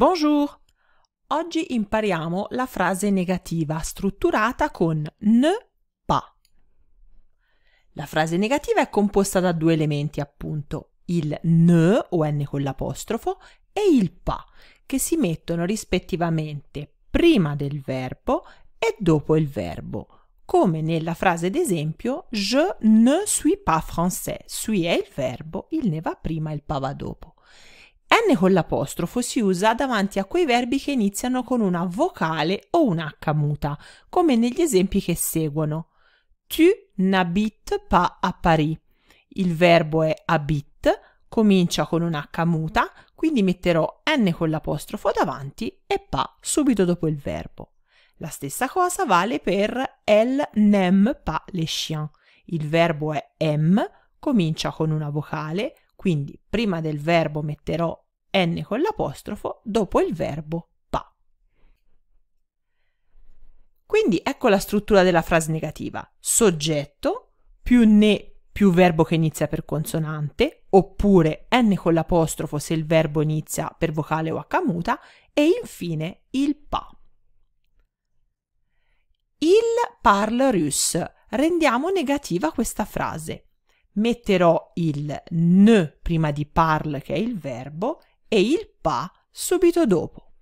Bonjour! Oggi impariamo la frase negativa strutturata con ne pas. La frase negativa è composta da due elementi, appunto, il ne o n con l'apostrofo e il pa, che si mettono rispettivamente prima del verbo e dopo il verbo, come nella frase d'esempio Je ne suis pas français, suis è il verbo, il ne va prima il pa va dopo. N con l'apostrofo si usa davanti a quei verbi che iniziano con una vocale o un H muta, come negli esempi che seguono. Tu n'habites pas à Paris. Il verbo è habite, comincia con un H muta, quindi metterò N con l'apostrofo davanti e pa subito dopo il verbo. La stessa cosa vale per elle n'aime pas les chiens. Il verbo è m, comincia con una vocale, quindi prima del verbo metterò n con l'apostrofo, dopo il verbo pa. Quindi ecco la struttura della frase negativa. Soggetto più ne più verbo che inizia per consonante, oppure n con l'apostrofo se il verbo inizia per vocale o h muta, e infine il pa. Il parle russe. Rendiamo negativa questa frase metterò il n prima di parl che è il verbo e il pa subito dopo.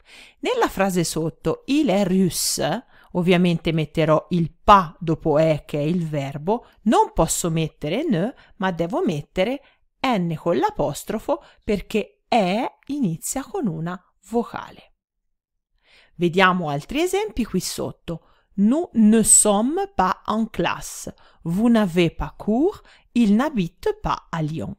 Nella frase sotto il è rus, ovviamente metterò il pa dopo e che è il verbo, non posso mettere n ma devo mettere n con l'apostrofo perché e inizia con una vocale. Vediamo altri esempi qui sotto. Nous ne sommes pas en classe. Vous n'avez pas cours il n'habite pas à Lyon.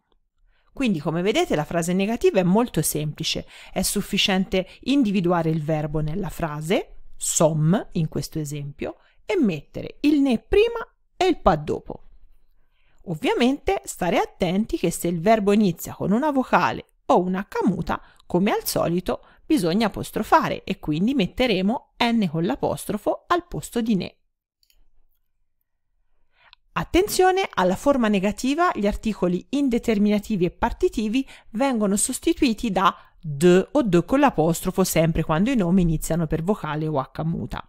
Quindi, come vedete, la frase negativa è molto semplice. È sufficiente individuare il verbo nella frase, som in questo esempio, e mettere il ne prima e il pas dopo. Ovviamente stare attenti che se il verbo inizia con una vocale o una camuta, come al solito, bisogna apostrofare e quindi metteremo n con l'apostrofo al posto di ne. Attenzione alla forma negativa, gli articoli indeterminativi e partitivi vengono sostituiti da de o de con l'apostrofo sempre quando i nomi iniziano per vocale o h muta.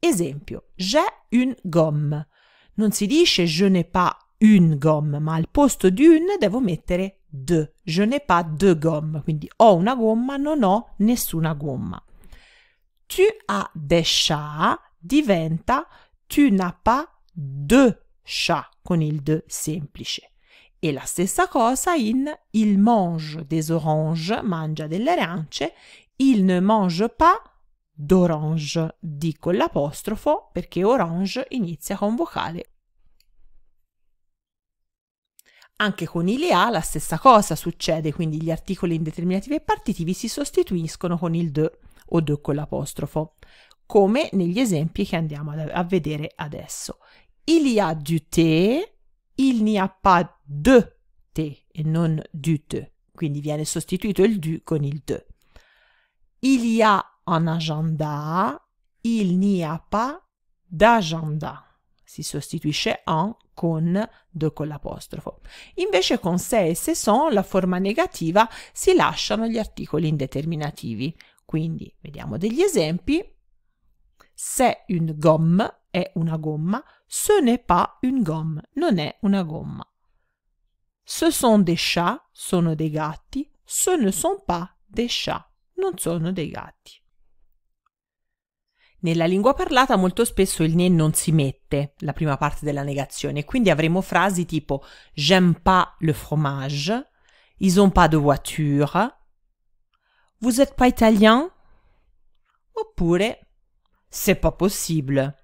Esempio, j'ai une gomme. Non si dice je n'ai pas une gomme, ma al posto di une devo mettere de. Je n'ai pas de gomme, quindi ho una gomma, non ho nessuna gomma. Tu as des chats diventa tu n'as pas de sha con il de semplice. E la stessa cosa in il mange des oranges, mangia delle arance, il ne mange pas d'orange, di con l'apostrofo perché orange inizia con vocale. Anche con il a la stessa cosa succede, quindi gli articoli indeterminativi e partitivi si sostituiscono con il de o de con l'apostrofo, come negli esempi che andiamo a vedere adesso il y a du thé, il n'y a pas de thé e non du thé, quindi viene sostituito il du con il de. Il y a un agenda, il n'y a pas d'agenda. Si sostituisce un con de con l'apostrofo. Invece con se e se son la forma negativa si lasciano gli articoli indeterminativi. Quindi vediamo degli esempi. Se une gomme, è una gomma, ce n'est pas une gomme, non è una gomma. Ce sont des chats, sono dei gatti, ce ne sont pas des chats, non sono dei gatti. Nella lingua parlata molto spesso il né non si mette, la prima parte della negazione, quindi avremo frasi tipo j'aime pas le fromage, ils ont pas de voiture, vous êtes pas italien? Oppure c'est pas possible,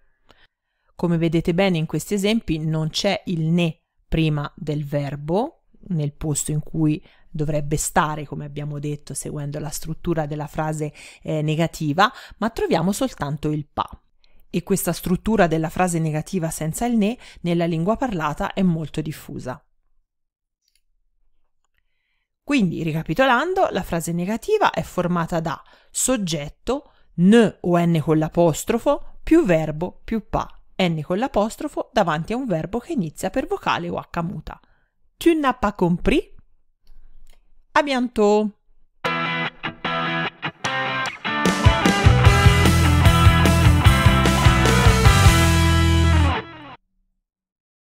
come vedete bene in questi esempi non c'è il ne prima del verbo, nel posto in cui dovrebbe stare, come abbiamo detto, seguendo la struttura della frase eh, negativa, ma troviamo soltanto il pa. E questa struttura della frase negativa senza il ne nella lingua parlata è molto diffusa. Quindi, ricapitolando, la frase negativa è formata da soggetto, n o n con l'apostrofo, più verbo, più pa N con l'apostrofo davanti a un verbo che inizia per vocale o H muta. Tu n'as pas compris? A bientôt!